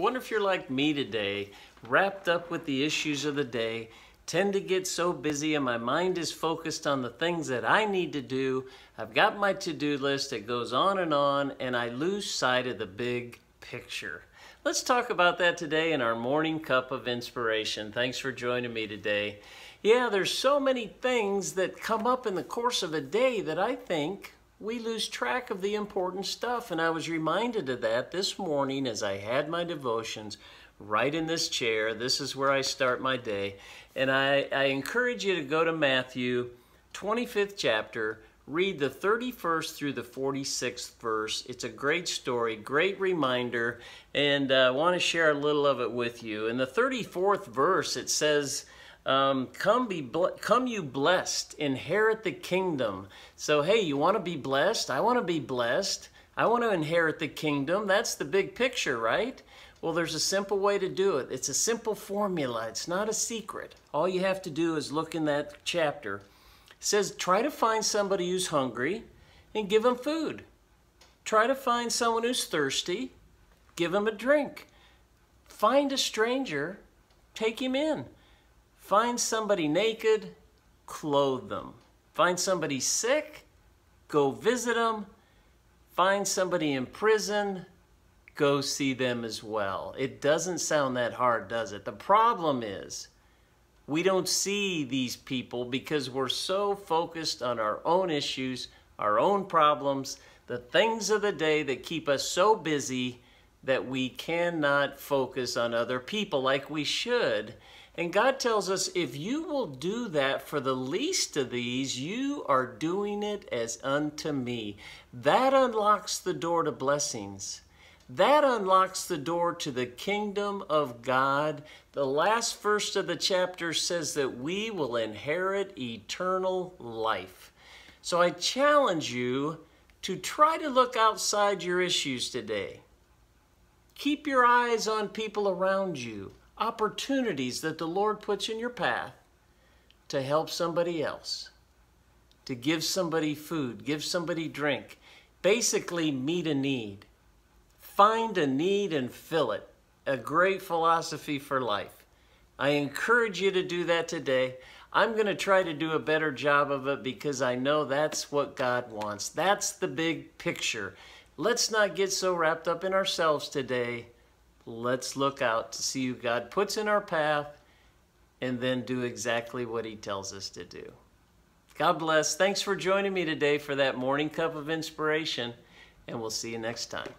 wonder if you're like me today, wrapped up with the issues of the day, tend to get so busy and my mind is focused on the things that I need to do. I've got my to-do list that goes on and on and I lose sight of the big picture. Let's talk about that today in our morning cup of inspiration. Thanks for joining me today. Yeah, there's so many things that come up in the course of a day that I think we lose track of the important stuff. And I was reminded of that this morning as I had my devotions right in this chair. This is where I start my day. And I, I encourage you to go to Matthew 25th chapter, read the 31st through the 46th verse. It's a great story, great reminder, and I uh, want to share a little of it with you. In the 34th verse, it says, um, come be come you blessed, inherit the kingdom. So hey, you want to be blessed? I want to be blessed. I want to inherit the kingdom. That's the big picture, right? Well, there's a simple way to do it. It's a simple formula. It's not a secret. All you have to do is look in that chapter. It says try to find somebody who's hungry and give them food. Try to find someone who's thirsty, give them a drink. Find a stranger, take him in. Find somebody naked, clothe them. Find somebody sick, go visit them. Find somebody in prison, go see them as well. It doesn't sound that hard, does it? The problem is we don't see these people because we're so focused on our own issues, our own problems, the things of the day that keep us so busy that we cannot focus on other people like we should. And God tells us if you will do that for the least of these, you are doing it as unto me. That unlocks the door to blessings. That unlocks the door to the kingdom of God. The last verse of the chapter says that we will inherit eternal life. So I challenge you to try to look outside your issues today. Keep your eyes on people around you opportunities that the Lord puts in your path to help somebody else, to give somebody food, give somebody drink, basically meet a need. Find a need and fill it. A great philosophy for life. I encourage you to do that today. I'm going to try to do a better job of it because I know that's what God wants. That's the big picture. Let's not get so wrapped up in ourselves today Let's look out to see who God puts in our path and then do exactly what he tells us to do. God bless. Thanks for joining me today for that morning cup of inspiration, and we'll see you next time.